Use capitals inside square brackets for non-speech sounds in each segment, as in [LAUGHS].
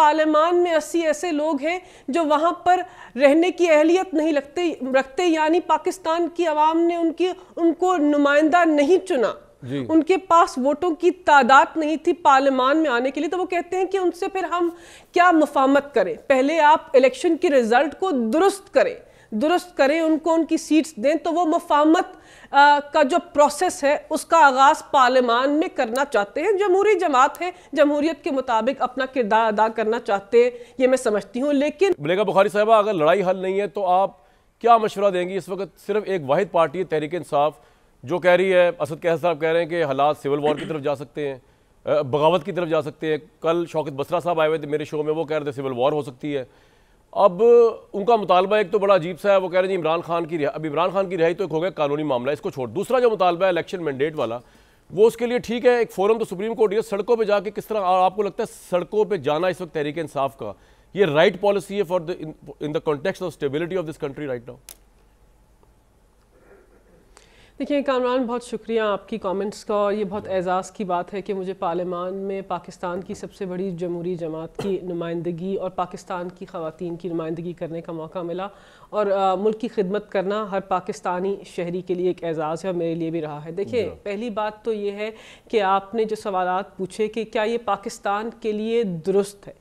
पार्लियामान में अस्सी ऐसे लोग हैं जो वहाँ पर रहने की अहलियत नहीं रखते रखते यानी पाकिस्तान की आवाम ने उनकी उनको नुमाइंदा नहीं चुना उनके पास वोटों की तादाद नहीं थी पार्लियामान में आने के लिए तो वो कहते हैं कि उनसे फिर हम क्या मुफामत करें पहले आप इलेक्शन के रिजल्ट को दुरुस्त करें दुरुस्त करें उनको उनकी सीट्स दें तो वो मफामत का जो प्रोसेस है उसका आगाज़ पार्लियामान में करना चाहते हैं जमहूरी जमात है जमहूरीत के मुताबिक अपना किरदार अदा करना चाहते हैं ये मैं समझती हूँ लेकिन बलेगा बुखारी साहबा अगर लड़ाई हल नहीं है तो आप क्या मशवरा देंगी इस वक्त सिर्फ एक वाद पार्टी है तहरीक इंसाफ जो कह रही है असद कह साहब कह रहे हैं कि हालात सिविल वॉर की तरफ जा सकते हैं बगावत की तरफ जा सकते हैं कल शौकत बसरा साहब आए हुए थे मेरे शो में वो कह रहे थे सिविल वॉर हो सकती है अब उनका मुतालबा एक तो बड़ा अजीब सा है वो कह रहे हैं इमरान खान की रिहा अब इमरान खान की रिहाई तो एक हो गया कानूनी मामला इसको छोड़ दूसरा जो मुतालबा है इलेक्शन मैंडेट वाला वो उसके लिए ठीक है एक फोरम तो सुप्रीम कोर्ट है सड़कों पर जाके किस तरह आपको लगता है सड़कों पर जाना इस वक्त तहरीक इंसाफ का ये राइट पॉलिसी है for the in the context of stability of this country right now देखिए कामरान बहुत शुक्रिया आपकी कमेंट्स का और ये बहुत एजाज़ की बात है कि मुझे पार्लियामान में पाकिस्तान की सबसे बड़ी जमहूरी जमात की [LAUGHS] नुमाइंदगी और पाकिस्तान की खातन की नुमाइंदगी करने का मौका मिला और आ, मुल्क की खिदमत करना हर पाकिस्तानी शहरी के लिए एक एज़ाज़ है और मेरे लिए भी रहा है देखिए पहली बात तो ये है कि आपने जो सवाल पूछे कि क्या ये पाकिस्तान के लिए दुरुस्त है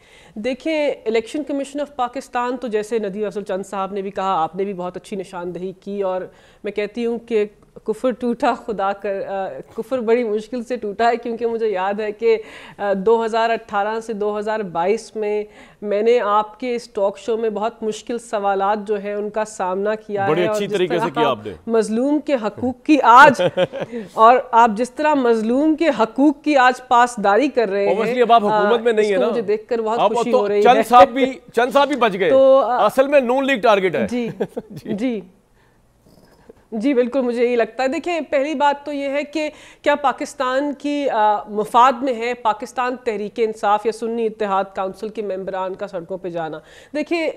देखें इलेक्शन कमीशन ऑफ पाकिस्तान तो जैसे नदी रसुल चंद साहब ने भी कहा आपने भी बहुत अच्छी निशानदही की और मैं कहती हूँ कि कुफर टूटा खुदा कर आ, कुफर बड़ी मुश्किल से टूटा है क्योंकि मुझे याद है कि आ, 2018 से 2022 में मैंने आपके इस टॉक शो में बहुत मुश्किल सवालात जो है उनका सामना किया बड़ी है अच्छी और तरीके से किया आपने मजलूम के हकूक की आज और आप जिस तरह मजलूम के हकूक की आज पासदारी कर रहे हैं अब आप हुकूमत में नहीं है ना मुझे देखकर बहुत खुशी तो हो रही है चंद साहब भी बच गए [LAUGHS] तो असल में नून लीग टारगेट है जी [LAUGHS] जी जी बिल्कुल मुझे ये लगता है देखिए पहली बात तो ये है कि क्या पाकिस्तान की आ, मफाद में है पाकिस्तान तहरीक इंसाफ या सुन्नी इतिहाद काउंसिल के मेम्बरान का सड़कों पे जाना देखिए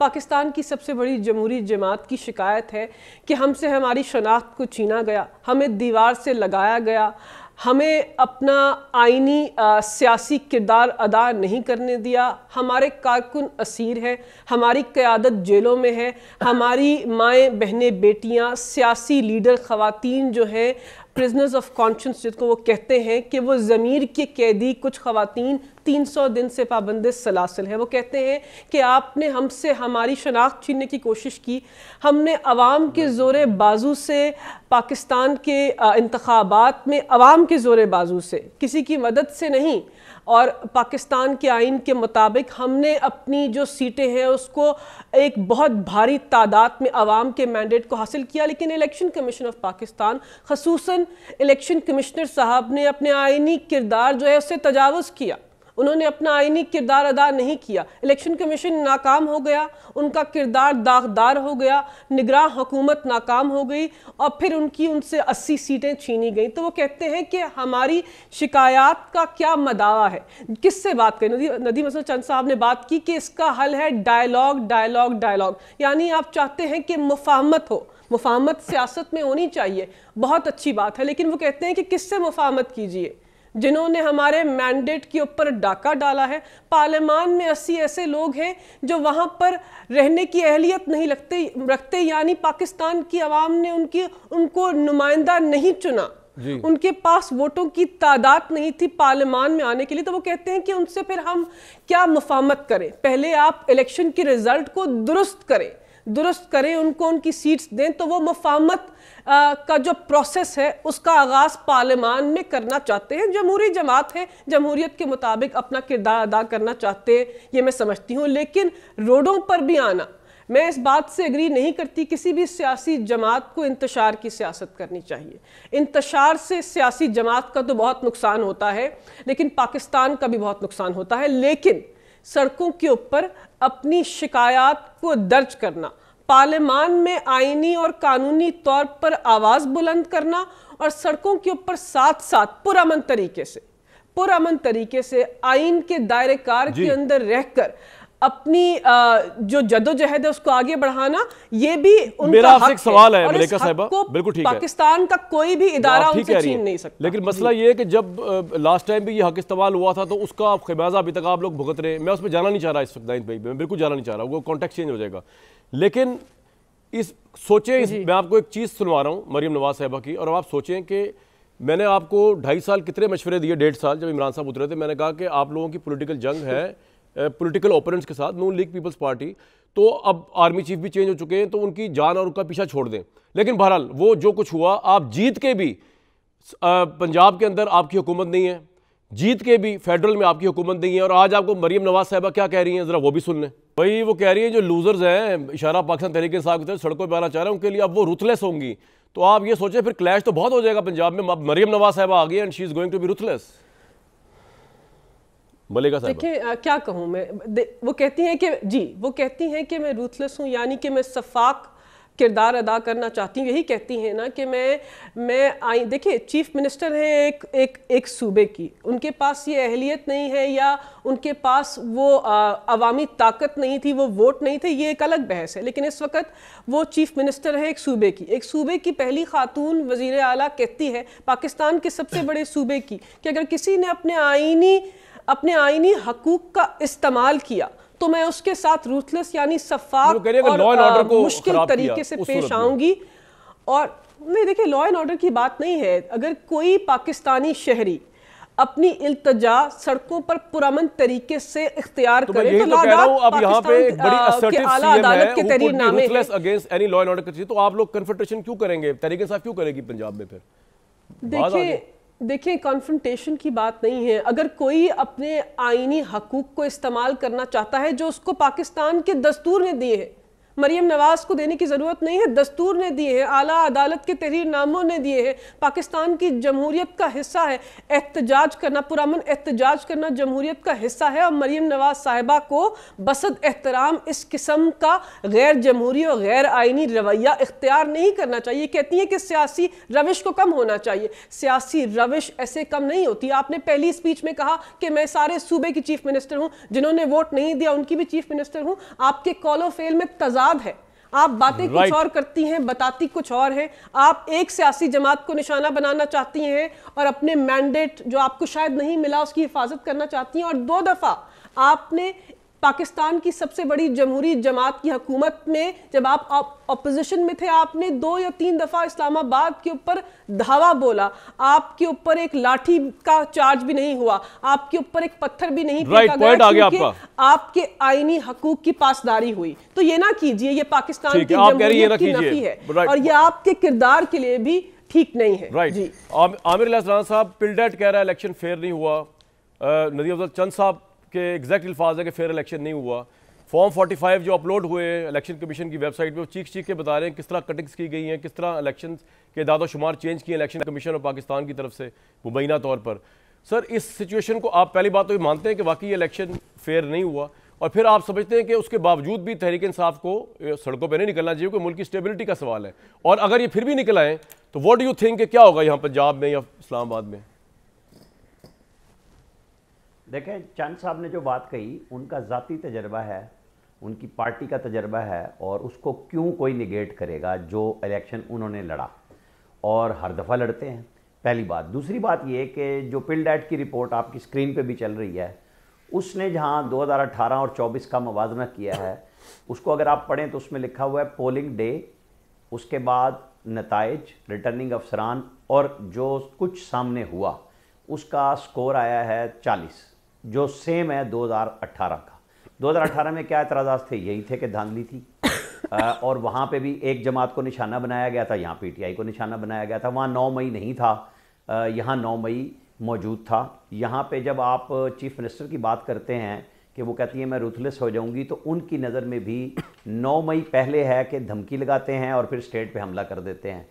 पाकिस्तान की सबसे बड़ी जमहूरी जमात की शिकायत है कि हमसे हमारी शनाख्त को छीना गया हमें दीवार से लगाया गया हमें अपना आइनी सियासी किरदार अदा नहीं करने दिया हमारे कारकुन असीर हैं हमारी क़्यादत जेलों में है हमारी माएँ बहनें बेटियाँ सियासी लीडर ख़वातीन जो हैं प्रिजनर्स ऑफ कॉन्शंस जिसको वो कहते हैं कि वो ज़मीर के कैदी कुछ खातन 300 दिन से पाबंद सलासिल हैं वो कहते हैं कि आपने हमसे हमारी शनाख्त छीनने की कोशिश की हमने अवाम के ज़ोर बाजू से पाकिस्तान के इंतबात में आवाम के ज़ोर बाजू से किसी की मदद से नहीं और पाकिस्तान के आइन के मुताबिक हमने अपनी जो सीटें हैं उसको एक बहुत भारी तादाद में आवाम के मैंडेट को हासिल किया लेकिन इलेक्शन कमीशन ऑफ पाकिस्तान खसूस इलेक्शन कमिश्नर साहब ने अपने आइनी किरदार जो है उससे तजावज़ किया उन्होंने अपना आइनी किरदार अदा नहीं किया इलेक्शन कमीशन नाकाम हो गया उनका किरदार दागदार हो गया निगरान हुकूमत नाकाम हो गई और फिर उनकी उनसे अस्सी सीटें छीनी गई तो वो कहते हैं कि हमारी शिकायत का क्या मदावा है किससे बात करें नदी नदी मसल चंद साहब ने बात की कि इसका हल है डायलॉग डायलॉग डायलॉग यानी आप चाहते हैं कि मुफाहमत हो मुफाहमत सियासत में होनी चाहिए बहुत अच्छी बात है लेकिन वो कहते हैं कि किससे मुफाहमत कीजिए जिन्होंने हमारे मैंडेट के ऊपर डाका डाला है पार्लियामान में अस्सी ऐसे लोग हैं जो वहाँ पर रहने की अहलियत नहीं रखते रखते यानी पाकिस्तान की आवाम ने उनकी उनको नुमाइंदा नहीं चुना उनके पास वोटों की तादाद नहीं थी पार्लियामान में आने के लिए तो वो कहते हैं कि उनसे फिर हम क्या मुफामत करें पहले आप इलेक्शन के रिजल्ट को दुरुस्त करें दुरुस्त करें उनको उनकी सीट्स दें तो वो मफामत आ, का जो प्रोसेस है उसका आगाज़ पार्लियामान में करना चाहते हैं जमहूरी जमात है जमहूरीत के मुताबिक अपना किरदार अदा करना चाहते हैं ये मैं समझती हूँ लेकिन रोडों पर भी आना मैं इस बात से एग्री नहीं करती किसी भी सियासी जमात को इंतशार की सियासत करनी चाहिए इंतशार से सियासी जमात का तो बहुत नुकसान होता है लेकिन पाकिस्तान का भी बहुत नुकसान होता है लेकिन सड़कों के ऊपर अपनी शिकायत को दर्ज करना पार्लियामान में आइनी और कानूनी तौर पर आवाज़ बुलंद करना और सड़कों के ऊपर साथ साथ पुरमन तरीके से पुरमन तरीके से आइन के दायरे कार के अंदर रहकर अपनी जो जदोजहद है उसको आगे बढ़ाना ये भी उनका मेरा हक एक सवाल है, है को बिल्कुल ठीक पाकिस्तान है। का कोई भी इदारा उनसे छीन नहीं सकता लेकिन मसला ये है कि जब लास्ट टाइम भी ये हक इस्तेमाल हुआ था तो उसका खिमाजा अभी तक आप लोग भुगत रहे मैं उसमें जाना नहीं चाह रहा इस वक्त दाइन भाई मैं बिल्कुल जाना नहीं चाह रहा वो कॉन्टेक्ट चेंज हो जाएगा लेकिन इस सोचें मैं आपको एक चीज़ सुनवा रहा हूँ मरीम नवाज साहबा की और आप सोचें कि मैंने आपको ढाई साल कितने मशवरे दिए डेढ़ साल जब इमरान साहब उतरे थे मैंने कहा कि आप लोगों की पोलिटिकल जंग है पॉलिटिकल ओपोनेंट्स के साथ नून लीग पीपल्स पार्टी तो अब आर्मी चीफ भी चेंज हो चुके हैं तो उनकी जान और उनका पीछा छोड़ दें लेकिन बहरहाल वो जो कुछ हुआ आप जीत के भी पंजाब के अंदर आपकी हुकूमत नहीं है जीत के भी फेडरल में आपकी हुकूमत नहीं है और आज आपको मरीम नवाज साहबा क्या कह रही हैं ज़रा वो भी सुन लें भाई वो कह रही हैं जो लूज़र्स हैं इशारा पाकिस्तान तरीके साहब की सड़कों पर आना चाह रहे हैं उनके लिए अब वो रुथलेस होंगी तो आप ये सोचें फिर क्लैश तो बहुत हो जाएगा पंजाब में मरीम नवाज साहबा आ गई and she is going to be ruthless मलेगा देखिए क्या कहूँ मैं वो कहती हैं कि जी वो कहती हैं कि मैं रूथलेस हूँ यानी कि मैं शफाक किरदार अदा करना चाहती हूँ यही कहती हैं ना कि मैं मैं आई देखिए चीफ मिनिस्टर हैं एक एक एक सूबे की उनके पास ये अहलियत नहीं है या उनके पास वो अवामी ताकत नहीं थी वो वोट नहीं थे ये एक अलग बहस है लेकिन इस वक्त वो चीफ मिनिस्टर है एक सूबे की एक सूबे की पहली खातून वजीर अला कहती है पाकिस्तान के सबसे बड़े सूबे की कि अगर किसी ने अपने आइनी अपने आईनी हकूक का इस्तेमाल किया तो मैं उसके साथ रूथलेस यानी सफाक और मुश्किल तरीके से पेश आऊंगी और नहीं देखिए लॉ एंड ऑर्डर की बात नहीं है अगर कोई पाकिस्तानी शहरी अपनी इल्तजा सड़कों पर पुरमन तरीके से इख्तियार तो करे तो, तो अब यहाँ पे बड़ी असर्टिव आला अदालत के तरीके अगेंस्ट एनी तो आप लोग कन्फ्रंटेशन क्यों करेंगे तरीके साहब क्यों करेगी पंजाब में फिर देखिए देखिए कॉन्फ्रेंटेशन की बात नहीं है अगर कोई अपने आइनी हकूक़ को इस्तेमाल करना चाहता है जो उसको पाकिस्तान के दस्तूर ने दिए हैं मरीम नवाज को देने की ज़रूरत नहीं है दस्तूर ने दिए हैं आला अदालत के तहरीर नामों ने दिए हैं पाकिस्तान की जमहूरियत का हिस्सा है एहतजाज करना पुरान एहतजाज करना जमहूरियत का हिस्सा है और मरीम नवाज साहिबा को बसद एहतराम इस किस्म का गैर जमहूरी और गैर आइनी रवैया इख्तियार नहीं करना चाहिए कहती हैं कि सियासी रविश को कम होना चाहिए सियासी रविश ऐसे कम नहीं होती आपने पहली स्पीच में कहा कि मैं सारे सूबे की चीफ मिनिस्टर हूँ जिन्होंने वोट नहीं दिया उनकी भी चीफ मिनिस्टर हूँ आपके कॉलो फेल में तजा आजाद है आप बातें right. कुछ और करती हैं बताती कुछ और है आप एक सियासी जमात को निशाना बनाना चाहती हैं और अपने मैंडेट जो आपको शायद नहीं मिला उसकी हिफाजत करना चाहती हैं और दो दफा आपने पाकिस्तान की सबसे बड़ी जमहूरी जमात की हकूमत में जब आप अपोजिशन में थे आपने दो या तीन दफ़ा इस्लामाबाद के ऊपर धावा बोला आपके ऊपर एक लाठी का चार्ज भी नहीं हुआ आपके ऊपर एक पत्थर भी नहीं right, गया आ गया आपका। आपके आईनी हकूक की पासदारी हुई तो ये ना कीजिए ये पाकिस्तान की जमहूरियत की नफी है right. और ये आपके किरदार के लिए भी ठीक नहीं है right. जी आमिर साहब पिलडेट कह रहा है इलेक्शन फेयर नहीं हुआ नदी अफजल चंद साहब के एग्जैक्ट अल्फाज है कि फेयर इलेक्शन नहीं हुआ फॉर्म 45 जो अपलोड हुए इलेक्शन कमीशन की वेबसाइट पे वो चीख चीख के बता रहे हैं किस तरह कटिंग्स की गई हैं किस तरह इलेक्शन के दादो शुमार चेंज किए इलेक्शन कमीशन और पाकिस्तान की तरफ से मुबैना तौर पर सर इस सिचुएशन को आप पहली बात तो ये मानते हैं कि वाकई इलेक्शन फेयर नहीं हुआ और फिर आप समझते हैं कि उसके बावजूद भी तहरीक इंसाफ को सड़कों पर नहीं निकलना चाहिए क्योंकि मुल्क की स्टेबिलिटी का सवाल है और अगर ये फिर भी निकल तो वॉट डू यू थिंक क्या होगा यहाँ पंजाब में या इस्लामाबाद में देखें चंद साहब ने जो बात कही उनका ज़ाती तजर्बा है उनकी पार्टी का तजर्बा है और उसको क्यों कोई निगेट करेगा जो इलेक्शन उन्होंने लड़ा और हर दफ़ा लड़ते हैं पहली बात दूसरी बात ये कि जो एट की रिपोर्ट आपकी स्क्रीन पे भी चल रही है उसने जहाँ 2018 और 24 का मुवजना किया है उसको अगर आप पढ़ें तो उसमें लिखा हुआ है पोलिंग डे उसके बाद नतज रिटर्निंग अफसरान और जो कुछ सामने हुआ उसका स्कोर आया है चालीस जो सेम है 2018 का 2018 में क्या एतराज़ थे यही थे कि धांधली थी [COUGHS] और वहाँ पे भी एक जमात को निशाना बनाया गया था यहाँ पीटीआई को निशाना बनाया गया था वहाँ नौ मई नहीं था यहाँ नौ मई मौजूद था यहाँ पे जब आप चीफ मिनिस्टर की बात करते हैं कि वो कहती है मैं रुथलेस हो जाऊंगी तो उनकी नज़र में भी नौ मई पहले है कि धमकी लगाते हैं और फिर स्टेट पे हमला कर देते हैं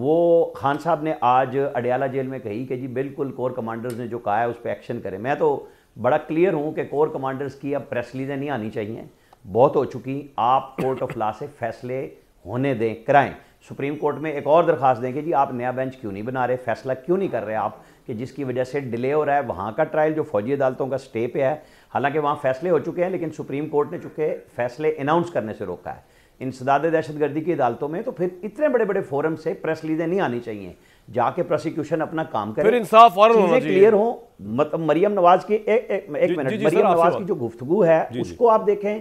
वो खान साहब ने आज अडयाला जेल में कही कि जी बिल्कुल कोर कमांडर्स ने जो कहा है उस पर एक्शन करें मैं तो बड़ा क्लियर हूँ कि कोर कमांडर्स की अब प्रेस रिलीजें नहीं आनी चाहिए बहुत हो चुकी आप कोर्ट ऑफ लॉ से फैसले होने दें कराएं सुप्रीम कोर्ट में एक और दरख्वास्त दें कि जी आप नया बेंच क्यों नहीं बना रहे फैसला क्यों नहीं कर रहे आप कि जिसकी वजह से डिले हो रहा है वहाँ का ट्रायल जो फौजी अदालतों का स्टे पे है हालांकि वहाँ फैसले हो चुके हैं लेकिन सुप्रीम कोर्ट ने चुके फैसले अनाउंस करने से रोका है इंसदाद दहशतगर्दी की अदालतों में तो फिर इतने बड़े बड़े फोरम से प्रेस लीजें नहीं आनी चाहिए जाके प्रोसिक्यूशन अपना काम करे फिर इंसाफ और होना चाहिए क्लियर हो मतलब मरियम नवाज की एक, एक, एक मिनट मरियम नवाज की जो गुफ्तगु है उसको आप देखें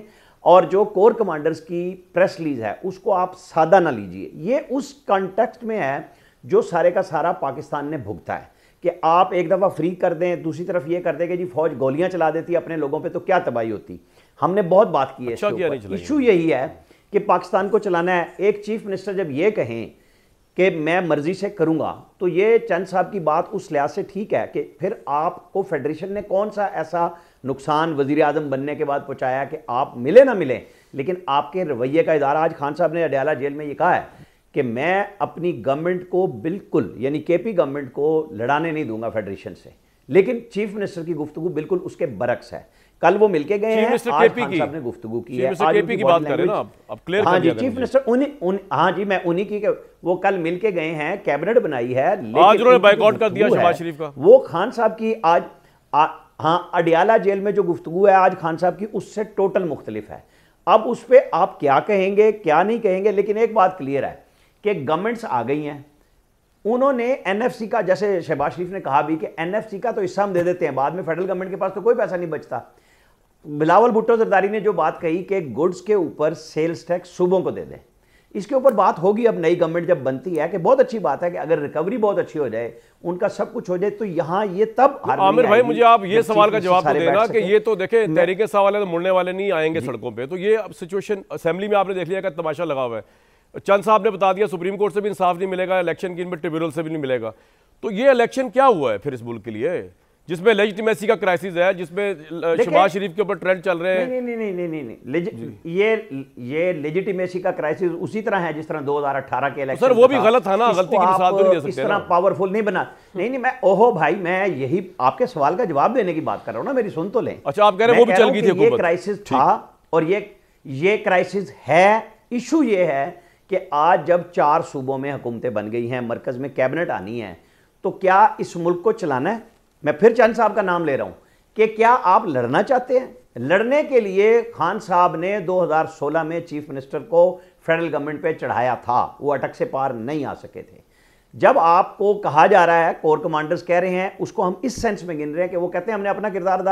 और जो कोर कमांडर्स की प्रेस रिलीज है उसको आप सादा ना लीजिए ये उस कॉन्टेक्स्ट में है जो सारे का सारा पाकिस्तान ने भुगता है कि आप एक दफ़ा फ्री कर दें दूसरी तरफ ये कर दें कि जी फौज गोलियां चला देती अपने लोगों पे तो क्या तबाही होती हमने बहुत बात की है अच्छा इशू यही है कि पाकिस्तान को चलाना है एक चीफ मिनिस्टर जब ये कहें कि मैं मर्जी से करूंगा तो ये चंद साहब की बात उस लिहाज से ठीक है कि फिर आपको फेडरेशन ने कौन सा ऐसा नुकसान वजीर अजम बनने के बाद पहुँचाया कि आप मिले ना मिलें लेकिन आपके रवैये का इदारा आज खान साहब ने अडयाला जेल में ये कहा है कि मैं अपनी गवर्नमेंट को बिल्कुल यानी के पी गवर्नमेंट को लड़ाने नहीं दूंगा फेडरेशन से लेकिन चीफ मिनिस्टर की गुफ्तु बिल्कुल उसके बरक्स है कल वो मिलके गए हैं आज गुफ्तु की है हाँ जी चीफ मिनिस्टर हाँ जी मैं उन्हीं की वो कल मिलके गए हैं कैबिनेट बनाई है वो खान साहब की आज हाँ अडियाला जेल में जो गुफ्तु है आज खान साहब की उससे टोटल मुख्तलिफ है अब उस पर आप क्या कहेंगे क्या नहीं कहेंगे लेकिन एक बात क्लियर है कि गवर्नमेंट्स आ गई हैं उन्होंने एनएफसी का जैसे शहबाज शरीफ ने कहा भी कि एनएफसी का तो हिस्सा हम दे देते हैं बाद में फेडरल गवर्नमेंट के पास तो कोई पैसा नहीं बचता बिलावल भुट्टो जरदारी ने जो बात कही कि गुड्स के ऊपर सेल्स टैक्स सूबों को दे दें इसके ऊपर बात होगी अब नई गवर्नमेंट जब बनती है कि बहुत अच्छी बात है कि अगर रिकवरी बहुत अच्छी हो जाए उनका सब कुछ हो जाए तो यहाँ ये तब आमिर भाई मुझे आप ये सवाल का जवाब तो देना कि ये तो देखे तहरीके सवाल है तो मुड़ने वाले नहीं आएंगे सड़कों पर तो ये अब सिचुएशन असेंबली में आपने देख लिया का तमाशा लगा हुआ है चंद साहब ने बता दिया सुप्रीम कोर्ट से भी इंसाफ नहीं मिलेगा इलेक्शन की इनमें ट्रिब्यूनल से भी नहीं मिलेगा तो ये इलेक्शन क्या हुआ है फिर इस मुल्क के लिए जिसमें लेजिटिमेसी का क्राइसिस है जिसमें शहबाज शरीफ के ऊपर ट्रेंड चल रहे हैं नहीं नहीं नहीं नहीं नहीं, ये ये लेजिटिमेसी का क्राइसिस उसी तरह है जिस तरह 2018 के इलेक्शन सर वो भी गलत था ना गलती के साथ तो नहीं दे सकते इस तरह पावरफुल नहीं बना नहीं नहीं मैं ओहो भाई मैं यही आपके सवाल का जवाब देने की बात कर रहा हूँ ना मेरी सुन तो लें अच्छा आप कह रहे हैं वो भी चल गई थी ये क्राइसिस था और ये ये क्राइसिस है इशू ये है कि आज जब चार सूबों में हुकूमतें बन गई हैं मरकज में कैबिनेट आनी है तो क्या इस मुल्क को चलाना है मैं फिर चंद साहब का नाम ले रहा हूं कि क्या आप लड़ना चाहते हैं लड़ने के लिए खान साहब ने 2016 में चीफ मिनिस्टर को फेडरल गवर्नमेंट पे चढ़ाया था वो अटक से पार नहीं आ सके थे जब आपको कहा जा रहा है कोर कमांडर्स कह रहे हैं उसको हम इस सेंस में गिन रहे हैं कि वो कहते हैं हमने अपना किरदार